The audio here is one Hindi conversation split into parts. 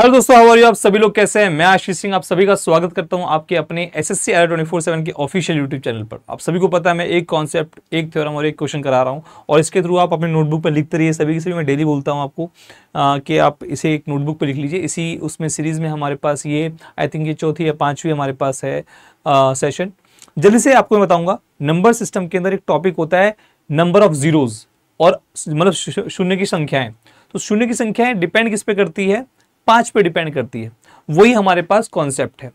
हेलो दोस्तों हाउ आर यू आप सभी लोग कैसे हैं मैं आशीष सिंह आप सभी का स्वागत करता हूं आपके अपने S S C I twenty four seven के ऑफिशियल यूट्यूब चैनल पर आप सभी को पता है मैं एक कॉन्सेप्ट एक थ्योरम और एक क्वेश्चन करा रहा हूं और इसके थ्रू आप अपने नोटबुक पर लिखते रहिए सभी के सभी मैं डेली बोलता हूँ आपको आ, कि आप इसे एक नोटबुक पर लिख लीजिए इसी उसमें सीरीज़ में हमारे पास ये आई थिंक ये चौथी या पाँचवीं हमारे पास है आ, सेशन जल्दी से आपको मैं बताऊँगा नंबर सिस्टम के अंदर एक टॉपिक होता है नंबर ऑफ ज़ीरोज़ और मतलब शून्य की संख्याएँ तो शून्य की संख्याएँ डिपेंड किस पे करती है पांच पे डिपेंड करती है वही हमारे पास कॉन्सेप्ट है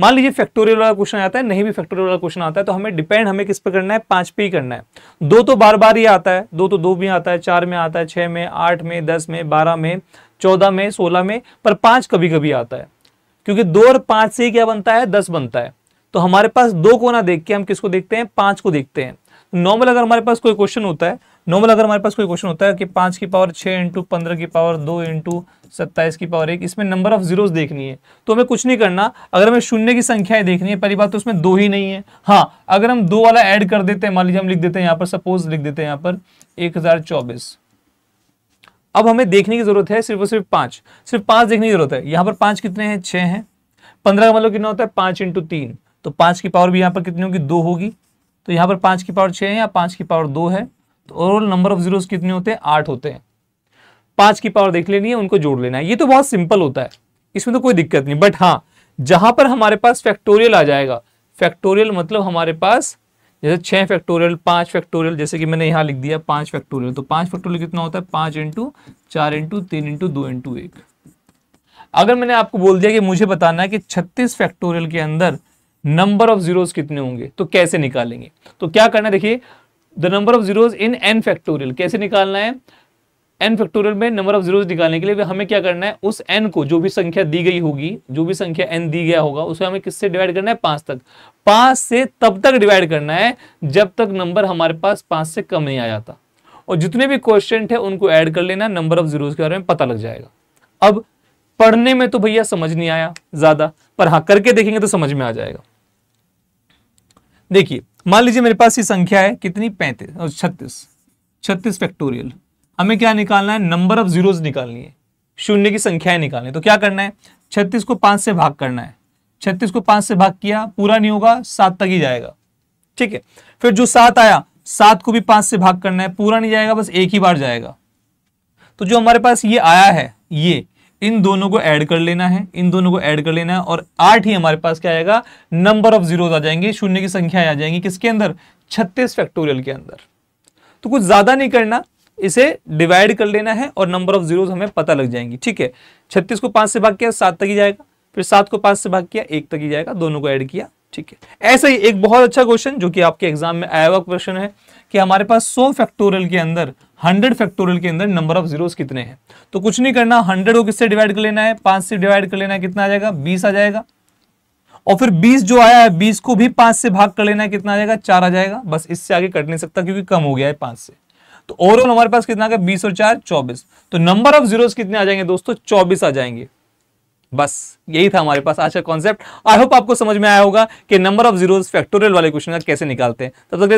मान लीजिए फैक्टोरियल वाला क्वेश्चन आता है नहीं भी फैक्टोरियल वाला क्वेश्चन आता है तो हमें डिपेंड हमें किस पर करना है पांच पे ही करना है दो तो बार बार ही आता है दो तो दो भी आता है चार में आता है छह में आठ में दस में बारह में चौदह में सोलह में पर पांच कभी कभी आता है क्योंकि दो और पांच से ही क्या बनता है दस बनता है तो हमारे पास दो कोना देख के हम किसको देखते हैं पांच को देखते हैं नॉर्मल अगर हमारे पास कोई क्वेश्चन होता है नॉर्मल अगर हमारे पास कोई क्वेश्चन होता है कि पांच की पावर छह इंटू पंद्रह की पावर दो इंटू सत्ताईस की पावर एक इसमें नंबर ऑफ जीरोस देखनी है तो हमें कुछ नहीं करना अगर हमें शून्य की संख्याएं देखनी है पहली बात तो उसमें दो ही नहीं है हाँ अगर हम दो वाला ऐड कर देते हैं मान लीजिए हम लिख देते हैं यहाँ पर सपोज लिख देते हैं यहाँ पर एक अब हमें देखने की जरूरत है सिर्फ और सिर्फ पांच सिर्फ पांच देखने की जरूरत है यहाँ पर पांच कितने हैं छह हैं पंद्रह का मतलब कितना होता है पांच इंटू तीन तो पांच की पावर भी यहाँ पर कितनी होगी दो होगी तो यहाँ पर पाँच की पावर छः है या पाँच की पावर दो है तो ओवरऑल नंबर ऑफ जीरोज कितने होते हैं आठ होते हैं पाँच की पावर देख लेनी है उनको जोड़ लेना है ये तो बहुत सिंपल होता है इसमें तो कोई दिक्कत नहीं बट हाँ जहाँ पर हमारे पास फैक्टोरियल आ जाएगा फैक्टोरियल मतलब हमारे पास जैसे छः फैक्टोरियल पाँच फैक्टोरियल जैसे कि मैंने यहाँ लिख दिया पाँच फैक्टोरियल तो पाँच फैक्टोरियल कितना होता है पाँच इंटू चार इंटू तीन इंटू दो इंटू एक अगर मैंने आपको बोल दिया कि मुझे बताना है कि छत्तीस फैक्टोरियल के अंदर नंबर ऑफ जीरोस कितने होंगे तो कैसे निकालेंगे तो क्या करना है देखिए the number of zeros in N factorial कैसे निकालना है एन फैक्टोरियल में नंबर ऑफ जीरोस निकालने के लिए हमें क्या करना है उस एन को जो भी संख्या दी गई होगी जो भी संख्या एन दी गया होगा उसे हमें किससे डिवाइड करना है पांच तक पांच से तब तक डिवाइड करना है जब तक नंबर हमारे पास पांच से कम नहीं आ जाता और जितने भी क्वेश्चन है उनको एड कर लेना नंबर ऑफ जीरो के बारे में पता लग जाएगा अब पढ़ने में तो भैया समझ नहीं आया ज्यादा पर हाँ करके देखेंगे तो समझ में आ जाएगा देखिए मान लीजिए मेरे पास ये संख्या है कितनी पैंतीस और छत्तीस छत्तीस फैक्टोरियल हमें क्या निकालना है नंबर ऑफ जीरोज निकालनी है शून्य की संख्याएं निकालनी है तो क्या करना है छत्तीस को पांच से भाग करना है छत्तीस को पांच से भाग किया पूरा नहीं होगा सात तक ही जाएगा ठीक है फिर जो सात आया सात को भी पांच से भाग करना है पूरा नहीं जाएगा बस एक ही बार जाएगा तो जो हमारे पास ये आया है ये इन दोनों को ऐड कर लेना है इन दोनों को ऐड कर लेना है और आठ ही हमारे पास क्या आएगा नंबर ऑफ जीरो आ जाएंगे शून्य की संख्या आ जाएंगी किसके अंदर छत्तीस फैक्टोरियल के अंदर तो कुछ ज्यादा नहीं करना इसे डिवाइड कर लेना है और नंबर ऑफ जीरोज हमें पता लग जाएंगी ठीक है छत्तीस को पांच से भाग किया सात तक ही जाएगा फिर सात को पांच से भाग किया एक तक ही जाएगा दोनों को ऐड किया ठीक है ऐसा ही एक बहुत अच्छा क्वेश्चन जो कि आपके एग्जाम में आया हुआ क्वेश्चन है कि हमारे पास सौ फैक्टोरियल के अंदर हंड्रेड फैक्टोरियल के अंदर नंबर ऑफ जीरोस कितने हैं तो कुछ नहीं करना हंड्रेड को किससे डिवाइड कर लेना है पांच से डिवाइड कर लेना है कितना आ जाएगा बीस आ जाएगा और फिर बीस जो आया है बीस को भी पांच से भाग कर लेना है कितना आ जाएगा चार आ जाएगा बस इससे आगे कट नहीं सकता क्योंकि कम हो गया है पांच से तो ओवरऑल हमारे पास कितना आ बीस और चार चौबीस तो नंबर ऑफ जीरोस कितने आ जाएंगे दोस्तों चौबीस आ जाएंगे बस यही था हमारे पास आज का कॉन्सेप्ट आई होप आपको समझ में आया होगा कि नंबर ऑफ जीरोस फैक्टोरियल वाले क्वेश्चन का कैसे निकालते हैं तब तक